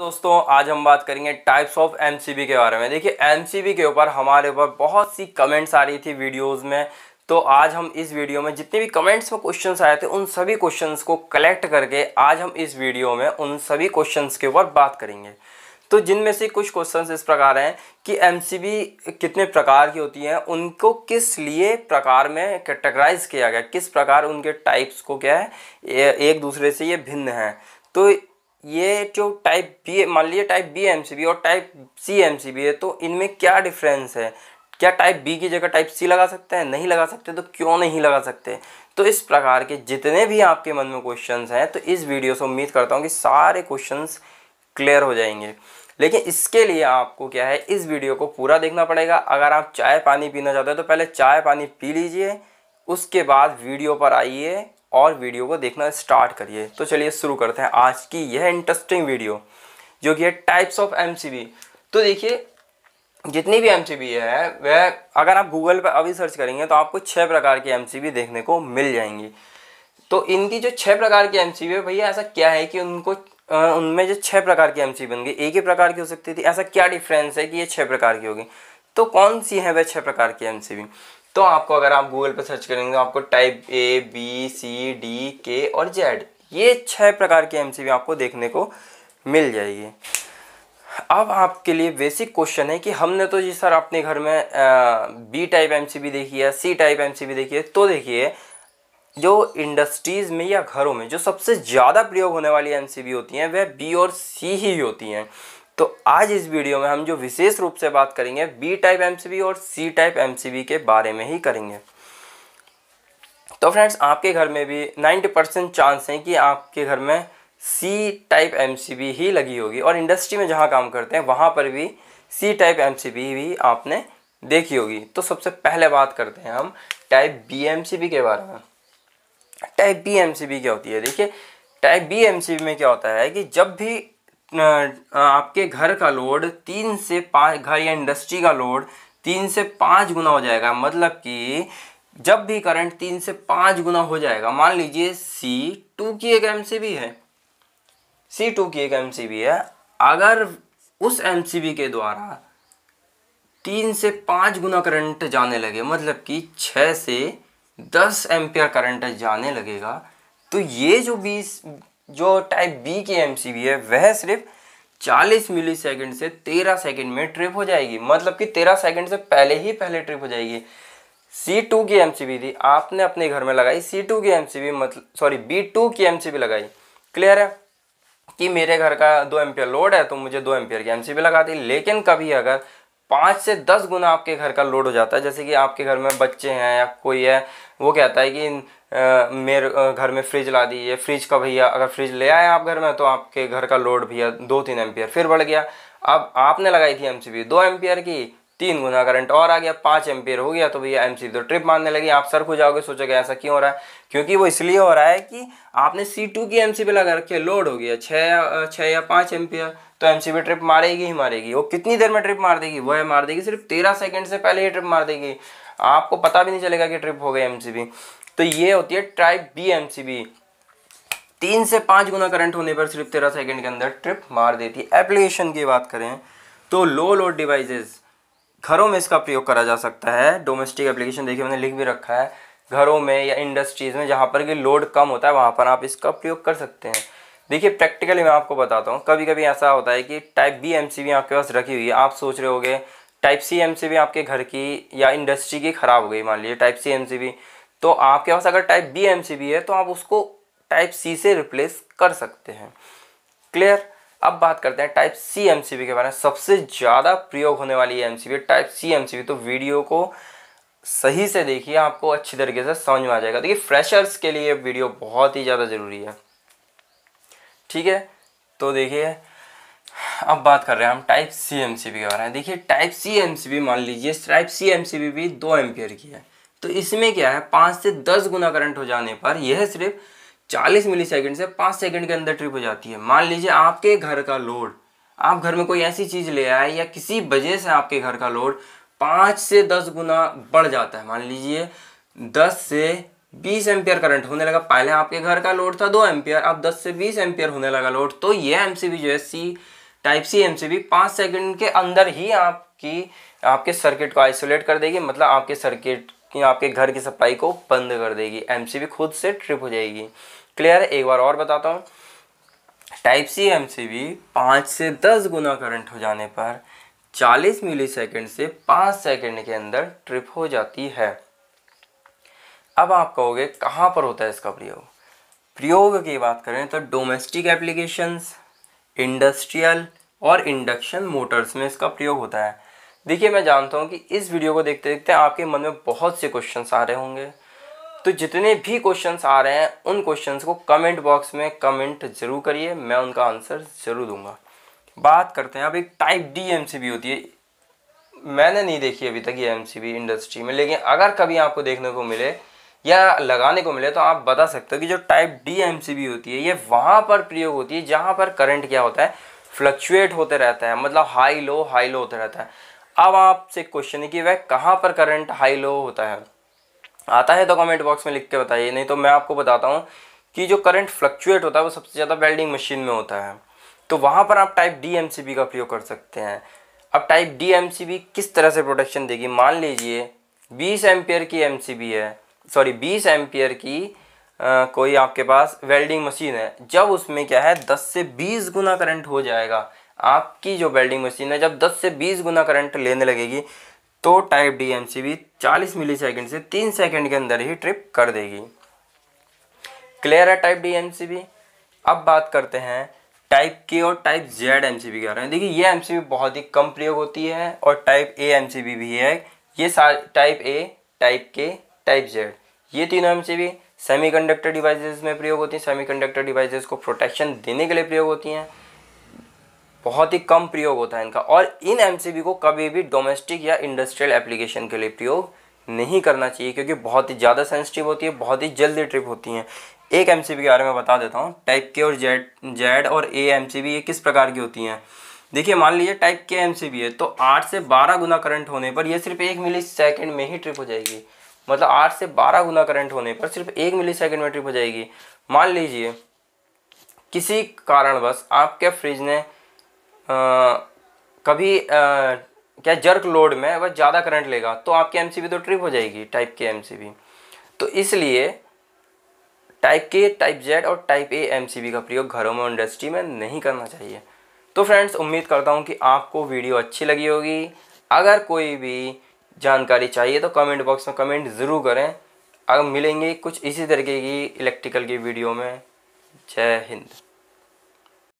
दोस्तों आज हम बात करेंगे टाइप्स ऑफ एमसीबी के बारे में देखिए एमसीबी के ऊपर हमारे ऊपर बहुत सी कमेंट्स आ रही थी वीडियोस में तो आज हम इस वीडियो में जितने भी कमेंट्स में क्वेश्चंस आए थे उन सभी क्वेश्चंस को कलेक्ट करके आज हम इस वीडियो में उन सभी क्वेश्चंस के ऊपर बात करेंगे तो जिनमें से कुछ क्वेश्चन इस प्रकार हैं कि एम कितने प्रकार की होती हैं उनको किस लिए प्रकार में कैटेगराइज किया गया किस प्रकार उनके टाइप्स को क्या है एक दूसरे से ये भिन्न हैं तो ये जो टाइप बी मान लीजिए टाइप बी एम और टाइप सी एम है तो इनमें क्या डिफरेंस है क्या टाइप बी की जगह टाइप सी लगा सकते हैं नहीं लगा सकते तो क्यों नहीं लगा सकते तो इस प्रकार के जितने भी आपके मन में क्वेश्चन हैं तो इस वीडियो से उम्मीद करता हूँ कि सारे क्वेश्चन क्लियर हो जाएंगे लेकिन इसके लिए आपको क्या है इस वीडियो को पूरा देखना पड़ेगा अगर आप चाय पानी पीना चाहते हो तो पहले चाय पानी पी लीजिए उसके बाद वीडियो पर आइए और वीडियो को देखना स्टार्ट करिए तो चलिए शुरू करते हैं आज की यह इंटरेस्टिंग वीडियो जो कि है टाइप्स ऑफ एम तो देखिए जितनी भी एम है वह अगर आप गूगल पर अभी सर्च करेंगे तो आपको छः प्रकार की एम देखने को मिल जाएंगी तो इनकी जो छः प्रकार की एम है भैया ऐसा क्या है कि उनको उनमें जो छः प्रकार की एम सी बन गई एक ही प्रकार की हो सकती थी ऐसा क्या डिफरेंस है कि ये छः प्रकार की होगी तो कौन सी है वह छः प्रकार की एम तो आपको अगर आप गूगल पर सर्च करेंगे तो आपको type A B C D के और जेड ये छः प्रकार की एम आपको देखने को मिल जाएगी अब आपके लिए बेसिक क्वेश्चन है कि हमने तो जी सर अपने घर में बी टाइप एम देखी है सी टाइप एम देखी है तो देखिए जो इंडस्ट्रीज़ में या घरों में जो सबसे ज़्यादा प्रयोग होने वाली एम होती हैं वह बी और सी ही होती हैं तो आज इस वीडियो में हम जो विशेष रूप से बात करेंगे बी टाइप एमसीबी और सी टाइप एमसीबी के बारे में ही करेंगे तो फ्रेंड्स आपके घर में भी 90 परसेंट चांस हैं कि आपके घर में सी टाइप एमसीबी ही लगी होगी और इंडस्ट्री में जहाँ काम करते हैं वहां पर भी सी टाइप एम भी आपने देखी होगी तो सबसे पहले बात करते हैं हम टाइप बी एम के बारे में टाइप बी एम क्या होती है देखिए टाइप बी में क्या होता है कि जब भी आपके घर का लोड तीन से पाँच घर या इंडस्ट्री का लोड तीन से पाँच गुना हो जाएगा मतलब कि जब भी करंट तीन से पाँच गुना हो जाएगा मान लीजिए सी टू की एक एम सी है सी टू की एक एम सी है अगर उस एम सी बी के द्वारा तीन से पाँच गुना करंट जाने लगे मतलब कि छः से दस एम्पियर करंट जाने लगेगा तो ये जो बीस जो टाइप बी के एम है वह सिर्फ 40 मिली सेकेंड से 13 सेकेंड में ट्रिप हो जाएगी मतलब कि 13 सेकेंड से पहले ही पहले ट्रिप हो जाएगी सी टू की एम थी आपने अपने घर में लगाई सी टू की एम मतलब सॉरी बी टू की एम लगाई क्लियर है कि मेरे घर का दो एम्पियर लोड है तो मुझे दो एम्पियर की एम लगा दी लेकिन कभी अगर पाँच से दस गुना आपके घर का लोड हो जाता है जैसे कि आपके घर में बच्चे हैं या कोई है वो कहता है कि मेरे घर में फ्रिज ला दीजिए फ्रिज का भैया अगर फ्रिज ले आए आप घर में तो आपके घर का लोड भैया दो तीन एम्पियर फिर बढ़ गया अब आपने लगाई थी बी दो एम्पियर की तीन गुना करंट और आ गया पाँच एम्पियर हो गया तो भैया एम सी तो ट्रिप मारने लगी आप सर हो जाओगे सोचोगे ऐसा क्यों हो रहा है क्योंकि वो इसलिए हो रहा है कि आपने सी टू की एम सी लगा रखी है लोड हो गया छः छः या पाँच एम्पियर तो एम सी ट्रिप मारेगी ही मारेगी वो कितनी देर में ट्रिप मार देगी वह मार देगी सिर्फ तेरह सेकेंड से पहले ही ट्रिप मार देगी आपको पता भी नहीं चलेगा कि ट्रिप हो गई एम तो ये होती है type B M C B तीन से पाँच गुना करंट होने पर सिर्फ तेरह सेकेंड के अंदर ट्रिप मार देती है एप्लीकेशन की बात करें तो लो लोड डिवाइसेस घरों में इसका प्रयोग करा जा सकता है डोमेस्टिक एप्लीकेशन देखिए मैंने लिख भी रखा है घरों में या इंडस्ट्रीज़ में जहाँ पर कि लोड कम होता है वहाँ पर आप इसका प्रयोग कर सकते हैं देखिए प्रैक्टिकली मैं आपको बताता हूँ कभी कभी ऐसा होता है कि टाइप बी एम आपके पास रखी हुई है आप सोच रहे गए टाइप सी एम आपके घर की या इंडस्ट्री की ख़राब हो गई मान लीजिए टाइप सी एम तो आपके पास अगर टाइप बी एम है तो आप उसको टाइप सी से रिप्लेस कर सकते हैं क्लियर अब बात करते हैं टाइप सी एम के बारे में सबसे ज़्यादा प्रयोग होने वाली M C type C M तो वीडियो को सही से देखिए आपको अच्छी तरीके से समझ में आ जाएगा देखिए फ्रेशर्स के लिए वीडियो बहुत ही ज़्यादा ज़रूरी है ठीक है तो देखिए अब बात कर रहे हैं हम टाइप सी एम के बारे में देखिए टाइप सी एम मान लीजिए टाइप सी एम भी दो एम्पियर की है तो इसमें क्या है पाँच से दस गुना करंट हो जाने पर यह सिर्फ चालीस मिली सेकेंड से पाँच सेकेंड के अंदर ट्रिप हो जाती है मान लीजिए आपके घर का लोड आप घर में कोई ऐसी चीज़ ले आए या किसी वजह से आपके घर का लोड पाँच से दस गुना बढ़ जाता है मान लीजिए दस से बीस एम्पियर करंट होने लगा पहले आपके घर का लोड था दो एम्पियर अब दस से बीस एम्पियर होने लगा लोड तो यह एम जो है सी टाइप सी एम सी पाँच सेकेंड के अंदर ही आपकी आपके सर्किट को आइसोलेट कर देगी मतलब आपके सर्किट कि आपके घर की सप्लाई को बंद कर देगी एम खुद से ट्रिप हो जाएगी क्लियर है एक बार और बताता हूँ type C M C B पाँच से दस गुना करंट हो जाने पर 40 मिली सेकेंड से 5 सेकेंड के अंदर ट्रिप हो जाती है अब आप कहोगे कहाँ पर होता है इसका प्रयोग प्रयोग की बात करें तो डोमेस्टिक एप्लीकेशंस इंडस्ट्रियल और इंडक्शन मोटर्स में इसका प्रयोग होता है देखिए मैं जानता हूँ कि इस वीडियो को देखते देखते आपके मन में बहुत से क्वेश्चन आ रहे होंगे तो जितने भी क्वेश्चन आ रहे हैं उन क्वेश्चन को कमेंट बॉक्स में कमेंट ज़रूर करिए मैं उनका आंसर ज़रूर दूंगा बात करते हैं अब एक टाइप डी एम होती है मैंने नहीं देखी अभी तक ये एम इंडस्ट्री में लेकिन अगर कभी आपको देखने को मिले या लगाने को मिले तो आप बता सकते हो कि जो टाइप डी एम होती है ये वहाँ पर प्रयोग होती है जहाँ पर करंट क्या होता है फ्लक्चुएट होते रहता है मतलब हाई लो हाई लो होता रहता है अब आपसे क्वेश्चन है कि वह कहाँ पर करंट हाई लो होता है आता है तो कमेंट बॉक्स में लिख के बताइए नहीं तो मैं आपको बताता हूँ कि जो करंट फ्लक्चुएट होता है वो सबसे ज़्यादा वेल्डिंग मशीन में होता है तो वहाँ पर आप टाइप डी का प्रयोग कर सकते हैं अब टाइप डी किस तरह से प्रोटेक्शन देगी मान लीजिए बीस एम्पियर की एम है सॉरी बीस एम्पियर की आ, कोई आपके पास वेल्डिंग मशीन है जब उसमें क्या है दस से बीस गुना करंट हो जाएगा आपकी जो वेल्डिंग मशीन है जब 10 से 20 गुना करंट लेने लगेगी तो type D M C B चालीस मिली सेकेंड से तीन सेकेंड के अंदर ही ट्रिप कर देगी क्लियर है type D M C B अब बात करते हैं टाइप के और type Z M C B कह रहे हैं देखिए ये एम सी बी बहुत ही कम प्रयोग होती है और type A M C B भी है ये type A type K type Z ये तीनों M C B semiconductor devices में प्रयोग होती हैं सेमी कंडक्टर डिवाइसेज को प्रोटेक्शन देने के लिए प्रयोग होती हैं बहुत ही कम प्रयोग होता है इनका और इन एम को कभी भी डोमेस्टिक या इंडस्ट्रियल एप्लीकेशन के लिए प्रयोग नहीं करना चाहिए क्योंकि बहुत ही ज़्यादा सेंसिटिव होती है बहुत ही जल्दी ट्रिप होती हैं एक एम के बारे में बता देता हूँ टाइप के और जेड जेड और ए एम ये किस प्रकार की होती हैं देखिए मान लीजिए टाइप के एम है तो आठ से बारह गुना करंट होने पर यह सिर्फ एक मिली सेकेंड में ही ट्रिप हो जाएगी मतलब आठ से बारह गुना करंट होने पर सिर्फ एक मिली सेकेंड में ट्रिप हो जाएगी मान लीजिए किसी कारणवश आपके फ्रिज ने कभी आ, क्या जर्क लोड में वह ज़्यादा करंट लेगा तो आपके एम तो ट्रिप हो जाएगी टाइप के एम तो इसलिए टाइप के टाइप जेड और टाइप ए एम का प्रयोग घरों में इंडस्ट्री में नहीं करना चाहिए तो फ्रेंड्स उम्मीद करता हूँ कि आपको वीडियो अच्छी लगी होगी अगर कोई भी जानकारी चाहिए तो कमेंट बॉक्स में कमेंट ज़रूर करें अगर मिलेंगे कुछ इसी तरीके की इलेक्ट्रिकल की वीडियो में जय हिंद